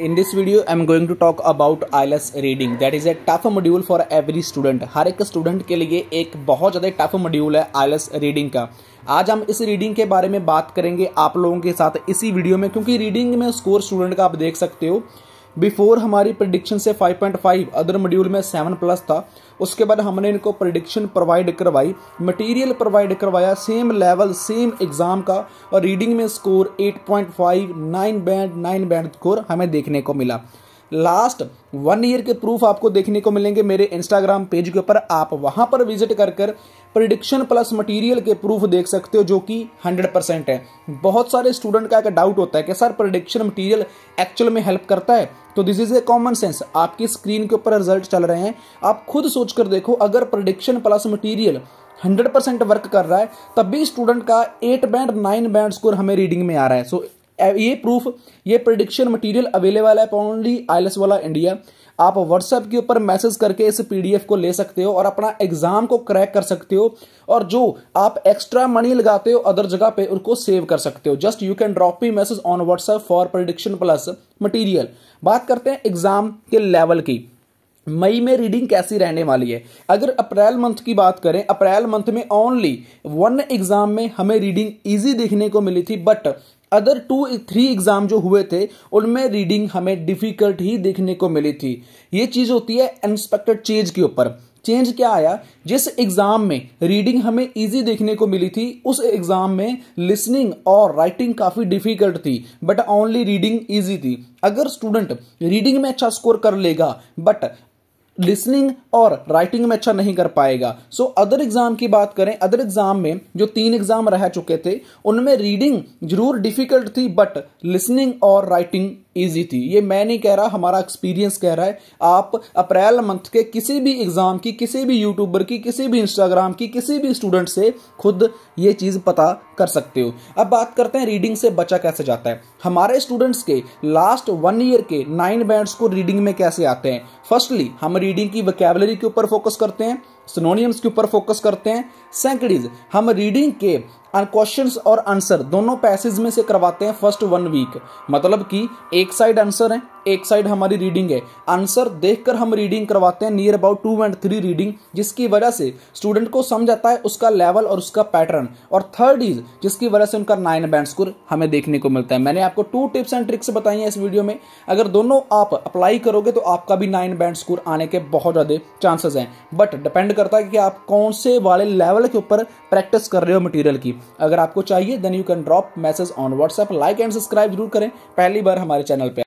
in this video I am going to talk about IELTS reading that is a tough module for every student हर एक student के लिए एक बहुत ज़्यादा टफ मॉड्यूल है IELTS रीडिंग का आज हम इस रीडिंग के बारे में बात करेंगे आप लोगों के साथ इसी वीडियो में क्योंकि रीडिंग में स्कोर स्टूडेंट का आप देख सकते हो बिफोर हमारी प्रडिक्शन से 5.5 अदर मॉड्यूल में 7 प्लस था उसके बाद हमने इनको प्रडिक्शन प्रोवाइड करवाई मटेरियल प्रोवाइड करवाया सेम लेवल सेम एग्ज़ाम का और रीडिंग में स्कोर 8.5 9 बैंड 9 बैंड स्कोर हमें देखने को मिला लास्ट वन ईयर के प्रूफ आपको देखने को मिलेंगे मेरे इंस्टाग्राम पेज के ऊपर आप वहां पर विजिट कर कर प्रिडिक्शन प्लस मटेरियल के प्रूफ देख सकते हो जो कि 100 परसेंट है बहुत सारे स्टूडेंट का एक डाउट होता है कि सर प्रिडिक्शन मटेरियल एक्चुअल में हेल्प करता है तो this is a common sense आपकी स्क्रीन के ऊपर रिजल्ट चल रहे हैं आप खुद सोच कर देखो अगर प्रोडिक्शन प्लस मटीरियल 100% वर्क कर रहा है तब भी स्टूडेंट का eight band nine band score हमें रीडिंग में आ रहा है सो so, ये प्रूफ ये प्रडिक्शन मटेरियल अवेलेबल है ओनली आइलस वाला इंडिया आप व्हाट्सएप के ऊपर मैसेज करके इस पीडीएफ को ले सकते हो और अपना एग्जाम को क्रैक कर सकते हो और जो आप एक्स्ट्रा मनी लगाते हो अदर जगह पे उनको सेव कर सकते हो just you can drop me message on WhatsApp for prediction plus material बात करते हैं एग्जाम के लेवल की मई में रीडिंग कैसी रहने वाली है अगर अप्रैल मंथ की बात करें अप्रैल मंथ में ओनली वन एग्जाम में हमें रीडिंग इजी देखने को मिली थी but other two three exam जो हुए थे उनमें रीडिंग हमें डिफिकल्ट ही देखने को मिली थी ये चीज होती है इंस्पेक्टर चेंज के ऊपर चेंज क्या आया जिस एग्जाम में रीडिंग हमें इजी देखने को मिली थी उस एग्जाम में लिसनिंग और राइटिंग काफी डिफिकल्ट थी बट ओनली रीडिंग इजी थी अगर स्टूडेंट रीडिंग में अच्छा स्कोर कर लेगा बट लिसनिंग और राइटिंग में अच्छा नहीं कर पाएगा सो अदर एग्जाम की बात करें अदर एग्जाम में जो तीन एग्जाम रह चुके थे उनमें रीडिंग जरूर डिफिकल्ट थी बट लिसनिंग और राइटिंग ईजी थी ये मैं नहीं कह रहा हमारा एक्सपीरियंस कह रहा है आप अप्रैल मंथ के किसी भी एग्ज़ाम की किसी भी यूट्यूबर की किसी भी इंस्टाग्राम की किसी भी स्टूडेंट से खुद ये चीज़ पता कर सकते हो अब बात करते हैं रीडिंग से बचा कैसे जाता है हमारे स्टूडेंट्स के लास्ट वन ईयर के नाइन बैंड्स को रीडिंग में कैसे आते हैं फर्स्टली हम रीडिंग की वकेबलरी के ऊपर फोकस करते हैं सिनोनियम्स के ऊपर फोकस करते हैं सैकड़ीज हम रीडिंग के क्वेश्चन और आंसर दोनों पैसेज में से करवाते हैं फर्स्ट वन वीक मतलब कि एक साइड आंसर है एक साइड हमारी रीडिंग है आंसर देखकर हम रीडिंग करवाते हैं near about two and three reading जिसकी वजह से स्टूडेंट को समझ आता है उसका लेवल और उसका पैटर्न और थर्ड इज जिसकी वजह से उनका नाइन बैंड स्कोर हमें देखने को मिलता है मैंने आपको टू टिप्स एंड ट्रिक्स बताई हैं इस वीडियो में अगर दोनों आप अप्लाई करोगे तो आपका भी नाइन बैंड स्कोर आने के बहुत ज़्यादा चांसेस हैं बट डिपेंड करता है कि आप कौन से वाले लेवल के ऊपर प्रैक्टिस कर रहे हो मटीरियल की अगर आपको चाहिए then you can drop message on WhatsApp like and subscribe जरूर करें पहली बार हमारे चैनल पर